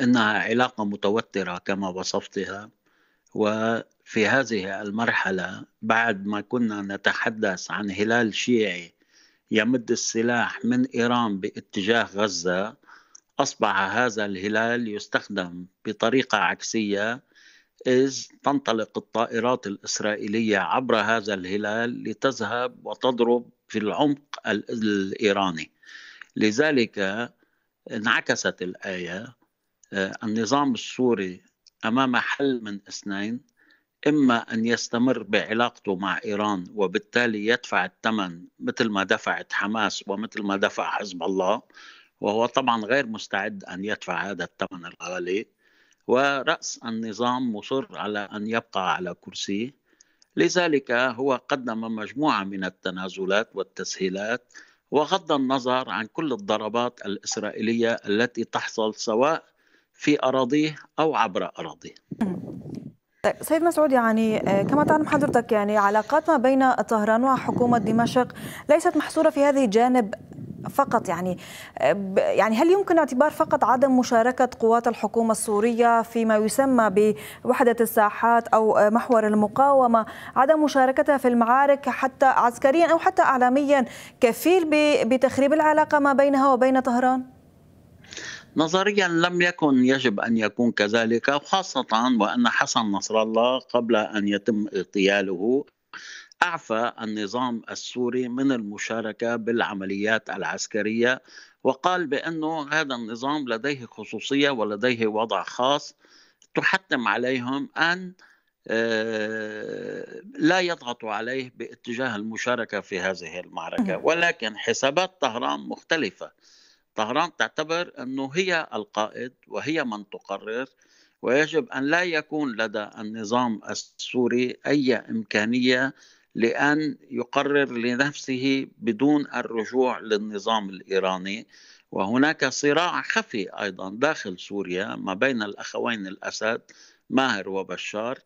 انها علاقه متوتره كما وصفتها وفي هذه المرحله بعد ما كنا نتحدث عن هلال شيعي يمد السلاح من ايران باتجاه غزه اصبح هذا الهلال يستخدم بطريقه عكسيه إذ تنطلق الطائرات الإسرائيلية عبر هذا الهلال لتذهب وتضرب في العمق الإيراني لذلك انعكست الآية آه، النظام السوري امام حل من اثنين اما ان يستمر بعلاقته مع ايران وبالتالي يدفع الثمن مثل ما دفعت حماس ومثل ما دفع حزب الله وهو طبعا غير مستعد ان يدفع هذا الثمن الغالي ورأس النظام مصر على أن يبقى على كرسيه لذلك هو قدم مجموعة من التنازلات والتسهيلات وغض النظر عن كل الضربات الإسرائيلية التي تحصل سواء في أراضيه أو عبر أراضيه طيب سيد مسعود يعني آه، كما تعلم حضرتك يعني علاقات ما بين طهران وحكومة دمشق ليست محصورة في هذه الجانب فقط يعني آه، يعني هل يمكن اعتبار فقط عدم مشاركة قوات الحكومة السورية فيما يسمى بوحدة الساحات أو آه، محور المقاومة عدم مشاركتها في المعارك حتى عسكريا أو حتى إعلاميا كفيل بتخريب العلاقة ما بينها وبين طهران؟ نظريا لم يكن يجب ان يكون كذلك وخاصه وان حسن نصر الله قبل ان يتم اغتياله اعفى النظام السوري من المشاركه بالعمليات العسكريه وقال بانه هذا النظام لديه خصوصيه ولديه وضع خاص تحتم عليهم ان آه، لا يضغطوا عليه باتجاه المشاركه في هذه المعركه ولكن حسابات طهران مختلفه طهران تعتبر أنه هي القائد وهي من تقرر ويجب أن لا يكون لدى النظام السوري أي إمكانية لأن يقرر لنفسه بدون الرجوع للنظام الإيراني وهناك صراع خفي أيضا داخل سوريا ما بين الأخوين الأسد ماهر وبشار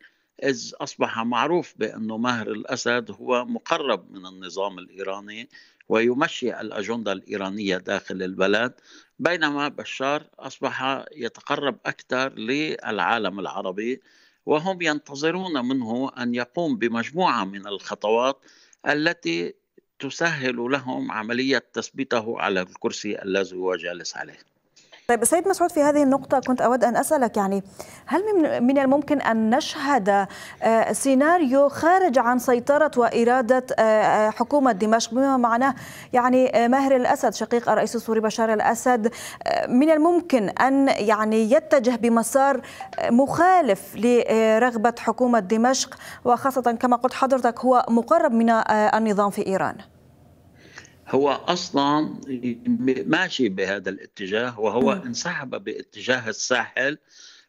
إذ أصبح معروف بأنه ماهر الأسد هو مقرب من النظام الإيراني ويمشي الأجندة الإيرانية داخل البلد بينما بشار أصبح يتقرب أكثر للعالم العربي وهم ينتظرون منه أن يقوم بمجموعة من الخطوات التي تسهل لهم عملية تثبيته على الكرسي الذي هو جالس عليه طيب سيد مسعود في هذه النقطة كنت أود أن أسألك يعني هل من الممكن أن نشهد آه، سيناريو خارج عن سيطرة وإرادة آه، آه، حكومة دمشق بما معناه يعني ماهر الأسد شقيق الرئيس السوري بشار الأسد من الممكن أن يعني يتجه بمسار مخالف لرغبة حكومة دمشق وخاصة كما قلت حضرتك هو مقرب من النظام في إيران هو اصلا ماشي بهذا الاتجاه وهو انسحب باتجاه الساحل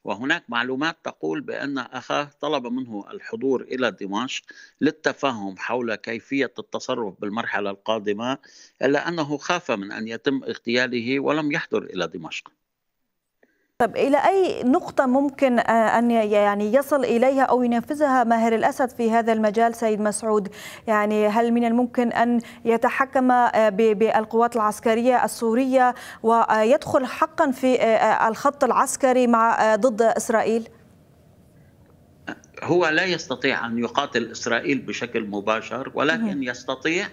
وهناك معلومات تقول بان اخاه طلب منه الحضور الى دمشق للتفاهم حول كيفيه التصرف بالمرحله القادمه الا انه خاف من ان يتم اغتياله ولم يحضر الى دمشق. طب إلى أي نقطة ممكن آه، أن يعني يصل إليها أو ينفذها ماهر الأسد في هذا المجال سيد مسعود يعني هل من الممكن أن يتحكم آه، بالقوات العسكرية السورية ويدخل حقا في آه، الخط العسكري مع ضد إسرائيل؟ هو لا يستطيع أن يقاتل إسرائيل بشكل مباشر ولكن يستطيع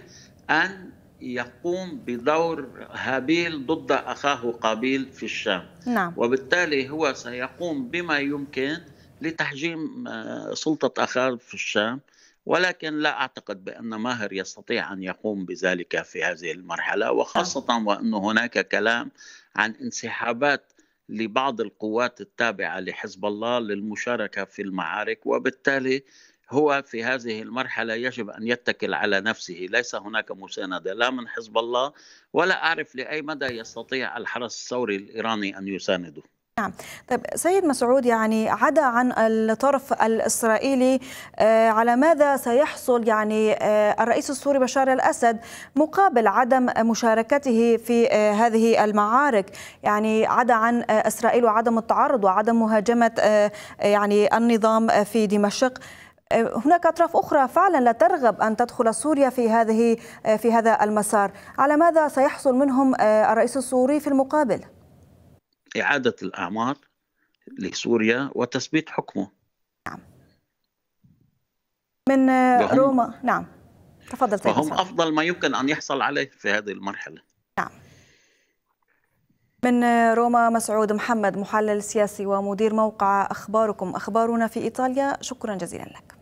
أن يقوم بدور هابيل ضد اخاه قابيل في الشام نعم. وبالتالي هو سيقوم بما يمكن لتحجيم آه، سلطه اخاه في الشام ولكن لا اعتقد بان ماهر يستطيع ان يقوم بذلك في هذه المرحله وخاصه نعم. وان هناك كلام عن انسحابات لبعض القوات التابعه لحزب الله للمشاركه في المعارك وبالتالي هو في هذه المرحله يجب ان يتكل على نفسه، ليس هناك مسانده لا من حزب الله ولا اعرف لاي مدى يستطيع الحرس الثوري الايراني ان يسانده. نعم طيب سيد مسعود يعني عدا عن الطرف الإسرائيلي آه، على ماذا سيحصل يعني آه، الرئيس السوري بشار الأسد مقابل عدم مشاركته في آه، هذه المعارك يعني عدا عن إسرائيل وعدم التعرض وعدم مهاجمة يعني النظام في دمشق آه، هناك أطراف أخرى فعلا لا ترغب أن تدخل سوريا في هذه آه، في هذا المسار على ماذا سيحصل منهم آه، الرئيس السوري في المقابل؟ إعادة الأعمار لسوريا وتثبيت حكمه نعم من روما نعم تفضل سيدي. وهم أفضل ما يمكن أن يحصل عليه في هذه المرحلة نعم من روما مسعود محمد محلل سياسي ومدير موقع أخباركم أخبارنا في إيطاليا شكرا جزيلا لك